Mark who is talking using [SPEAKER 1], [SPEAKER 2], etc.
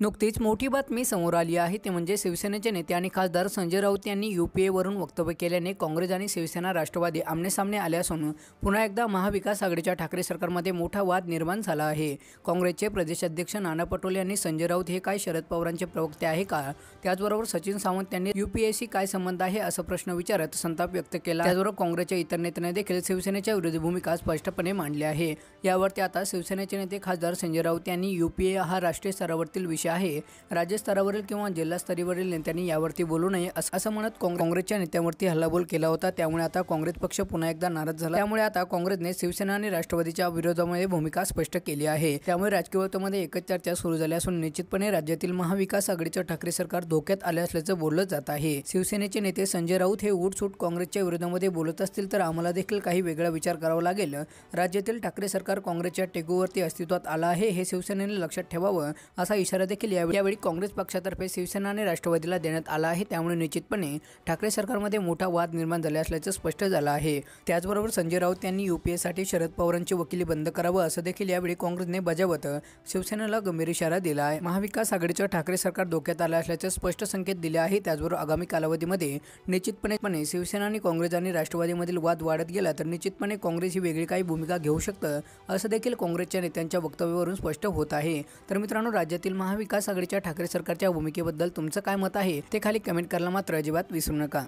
[SPEAKER 1] नुकतीच मोठी बातमी समोर आली आहे ते म्हणजे शिवसेनेचे नेते आणि खासदार संजय राऊत यांनी यू पी एवरून वक्तव्य केल्याने काँग्रेस आणि शिवसेना राष्ट्रवादी आमनेसामने आले असून पुन्हा एकदा महाविकास आघाडीच्या ठाकरे सरकारमध्ये मोठा वाद निर्माण झाला आहे काँग्रेसचे प्रदेशाध्यक्ष नाना पटोले यांनी संजय राऊत हे काय शरद पवारांचे प्रवक्ते आहे का त्याचबरोबर सचिन सावंत यांनी युपीएशी काय संबंध आहे असा प्रश्न विचारत संताप व्यक्त केला त्याचबरोबर काँग्रेसच्या इतर नेत्यांनी देखील शिवसेनेच्या विरोधी भूमिका स्पष्टपणे मांडली आहे यावरती आता शिवसेनेचे नेते खासदार संजय राऊत यांनी युपीए हा राष्ट्रीय स्तरावरील विषय करायची आहे राज्यस्तरावरील किंवा जिल्हास्तरीवरील नेत्यांनी यावरती बोलू नये असं म्हणत काँग्रेसच्या नेत्यांवरती हल्लाबोल केला होता त्यामुळे आता काँग्रेस पक्ष पुन्हा एकदा नाराज झाला त्यामुळे आता काँग्रेसने शिवसेना आणि राष्ट्रवादीच्या विरोधामध्ये भूमिका स्पष्ट केली आहे त्यामुळे राजकीय वर्तमध्ये एकच चर्चा सुरू झाली असून निश्चितपणे राज्यातील महाविकास आघाडीचं ठाकरे सरकार धोक्यात आले असल्याचं बोललं जात आहे शिवसेनेचे नेते संजय राऊत हे उठसूट काँग्रेसच्या विरोधामध्ये बोलत असतील तर आम्हाला देखील काही वेगळा विचार करावा लागेल राज्यातील ठाकरे सरकार काँग्रेसच्या टेगूवरती अस्तित्वात आला आहे हे शिवसेनेने लक्षात ठेवावं असा इशारा देखील यावेळी काँग्रेस पक्षातर्फे शिवसेना आणि राष्ट्रवादीला देण्यात आला आहे त्यामुळे निश्चितपणे ठाकरे सरकारमध्ये मोठा वाद निर्माण झाला असल्याचं स्पष्ट झालं आहे त्याचबरोबर संजय राऊत यांनी युपीएसाठी शरद पवारांची वकिली बंद करावं असं देखील यावेळी काँग्रेसने बजावत शिवसेनेला गंभीर इशारा दिला आहे महाविकास आघाडीचं ठाकरे सरकार धोक्यात आलं असल्याचे स्पष्ट संकेत दिले आहे त्याचबरोबर आगामी कालावधीमध्ये निश्चितपणे शिवसेना आणि काँग्रेस आणि राष्ट्रवादीमधील वाद वाढत गेला तर निश्चितपणे काँग्रेस ही वेगळी काही भूमिका घेऊ शकतं असं देखील काँग्रेसच्या नेत्यांच्या वक्तव्यावरून स्पष्ट होत आहे तर मित्रांनो राज्यातील महाविकास विकास आघाडीच्या ठाकरे सरकारच्या भूमिकेबद्दल तुमचं काय मत आहे ते खाली कमेंट करायला मात्र अजिबात विसरू नका